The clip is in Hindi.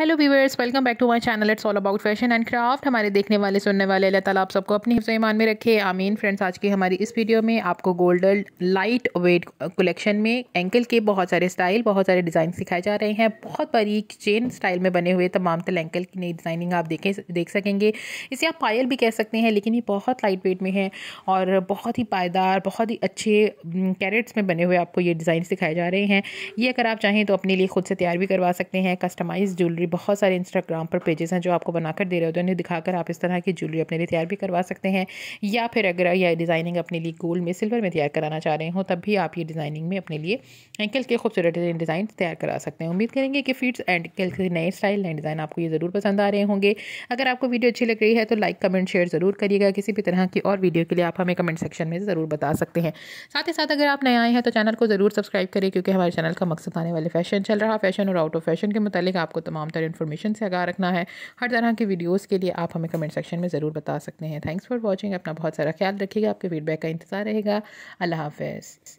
hello viewers welcome back to my channel it's all about fashion and craft हमारे देखने वाले सुनने वाले अल्लाह ताला आप सबको अपनी हिफ्ज़ ईमान में रखे आमीन फ्रेंड्स आज की हमारी इस वीडियो में आपको गोल्डन लाइट वेट कलेक्शन में एंकल के बहुत सारे स्टाइल बहुत सारे डिज़ाइन सिखाए जा रहे हैं बहुत बारीक चेन स्टाइल में बने हुए तमाम तल एंकल की नई डिज़ाइनिंग आप देखें देख सकेंगे इसे आप पायल भी कह सकते हैं लेकिन ये बहुत लाइट वेट में है और बहुत ही पायदार बहुत ही अच्छे कैरेट्स में बने हुए आपको ये डिज़ाइन सिखाए जा रहे हैं ये अगर आप चाहें तो अपने लिए खुद से तैयार भी करवा सकते हैं कस्टमाइज़ ज्वेलरी बहुत सारे इंस्टाग्राम पर पेजेस हैं जो आपको बनाकर दे रहे होते हैं उन्हें दिखाकर आप इस तरह की ज्वेलरी अपने लिए तैयार भी करवा सकते हैं या फिर अगर यह डिज़ाइनिंग अपने लिए गोल्ड में सिल्वर में तैयार कराना चाह रहे हो तब भी आप ये डिज़ाइनिंग में अपने लिए एंकल के खूबसूरत डिज़ाइन तैयार करा सकते हैं उम्मीद करेंगे कि फिट्स एंड एंकल के नए स्टाइल नए डिज़ाइन आपको ये ज़रूर पसंद आ रहे होंगे अगर आपको वीडियो अच्छी लग रही है तो लाइक कमेंट शेयर ज़रूर करिएगा किसी भी तरह की और वीडियो के लिए आप हमें कमेंट सेक्शन में ज़रूर बता सकते हैं साथ ही साथ अगर आप नए आए हैं तो चैनल को ज़रूर सब्सक्राइब करें क्योंकि हमारे चैनल का मकसद आने वाले फैशन चल रहा फैशन और आउट ऑफ फैशन के मुतालिक आपको तमाम तमाम इन्फॉर्मेशन से आगा रखना है हर तरह के वीडियोज़ के लिए आप हमें कमेंट सेक्शन में ज़रूर बता सकते हैं थैंक्स फॉर वॉचिंग अपना बहुत सारा ख्याल रखिएगा आपके फीडबैक का इंतज़ार रहेगा अल्लाह हाफ